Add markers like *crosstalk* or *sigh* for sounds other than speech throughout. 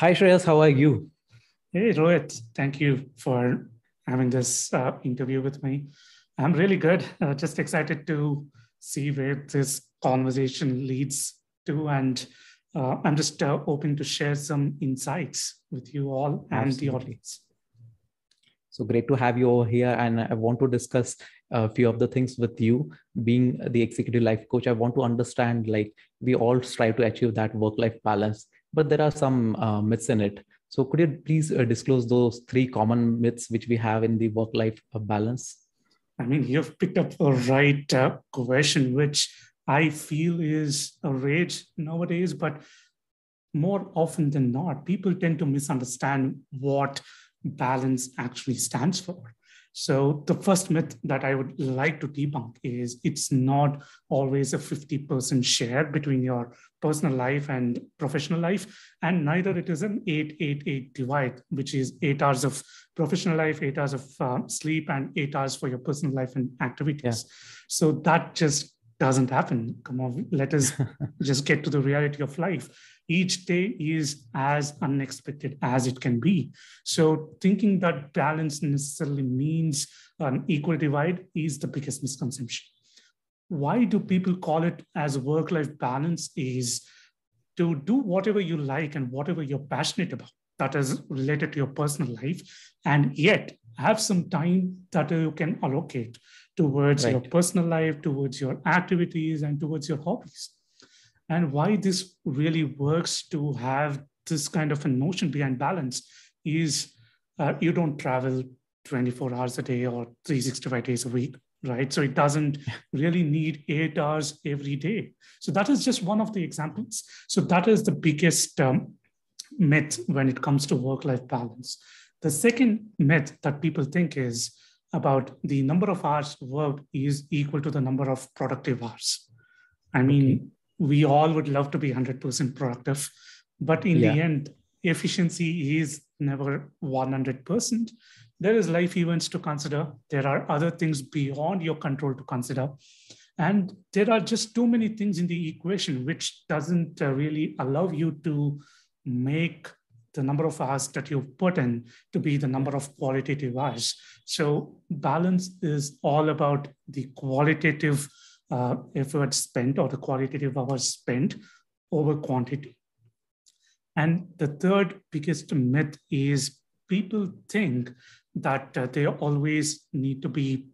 Hi, Shreyas. How are you? Hey, Rohit. Thank you for having this uh, interview with me. I'm really good. Uh, just excited to see where this conversation leads to. And uh, I'm just uh, hoping to share some insights with you all Absolutely. and the audience. So great to have you over here. And I want to discuss a few of the things with you. Being the executive life coach, I want to understand like we all strive to achieve that work life balance, but there are some uh, myths in it. So could you please uh, disclose those three common myths which we have in the work life uh, balance? I mean, you've picked up a right uh, question, which I feel is a rage nowadays, but more often than not, people tend to misunderstand what balance actually stands for. So the first myth that I would like to debunk is it's not always a 50% share between your personal life and professional life, and neither it is an 888 divide, which is eight hours of professional life, eight hours of uh, sleep, and eight hours for your personal life and activities. Yeah. So that just doesn't happen. Come on, let us *laughs* just get to the reality of life each day is as unexpected as it can be. So, thinking that balance necessarily means an equal divide is the biggest misconception. Why do people call it as work life balance? Is to do whatever you like and whatever you're passionate about that is related to your personal life, and yet have some time that you can allocate towards right. your personal life, towards your activities, and towards your hobbies and why this really works to have this kind of a notion behind balance is uh, you don't travel 24 hours a day or 365 days a week right so it doesn't really need eight hours every day so that is just one of the examples so that is the biggest um, myth when it comes to work life balance the second myth that people think is about the number of hours worked is equal to the number of productive hours i mean we all would love to be 100% productive but in yeah. the end efficiency is never 100% there is life events to consider there are other things beyond your control to consider and there are just too many things in the equation which doesn't uh, really allow you to make the number of hours that you put in to be the number of qualitative hours so balance is all about the qualitative uh, effort spent or the qualitative hours spent over quantity. And the third biggest myth is people think that uh, they always need to be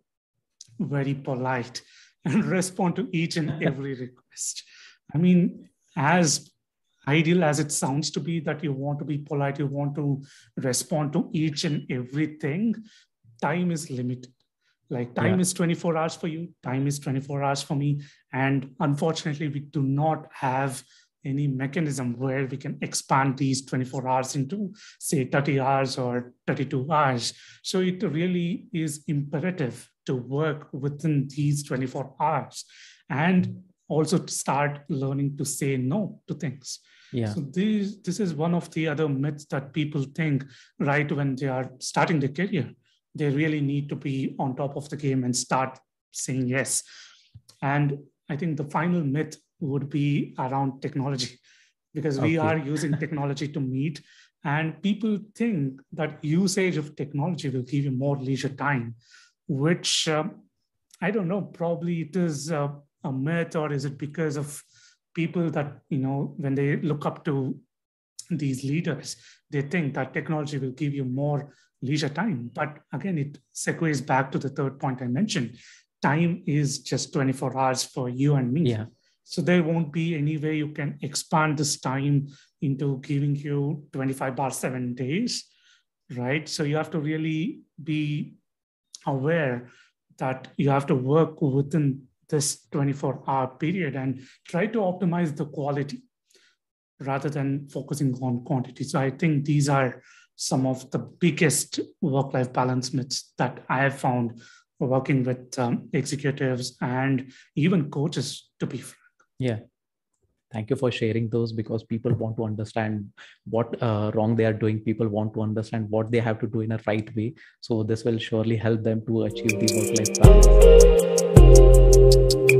very polite and *laughs* respond to each and *laughs* every request. I mean, as ideal as it sounds to be that you want to be polite, you want to respond to each and everything, time is limited like time yeah. is 24 hours for you time is 24 hours for me and unfortunately we do not have any mechanism where we can expand these 24 hours into say 30 hours or 32 hours so it really is imperative to work within these 24 hours and also to start learning to say no to things yeah. So this this is one of the other myths that people think right when they are starting their career they really need to be on top of the game and start saying yes. And I think the final myth would be around technology, because okay. we are using technology to meet, and people think that usage of technology will give you more leisure time, which um, I don't know. Probably it is uh, a myth, or is it because of people that you know when they look up to these leaders, they think that technology will give you more leisure time. But again, it segues back to the third point I mentioned. Time is just 24 hours for you and me. Yeah. So there won't be any way you can expand this time into giving you 25 bar seven days, right? So you have to really be aware that you have to work within this 24 hour period and try to optimize the quality rather than focusing on quantity. So I think these are some of the biggest work life balance myths that I have found working with um, executives and even coaches, to be frank. Yeah. Thank you for sharing those because people want to understand what uh, wrong they are doing. People want to understand what they have to do in a right way. So, this will surely help them to achieve the work life balance.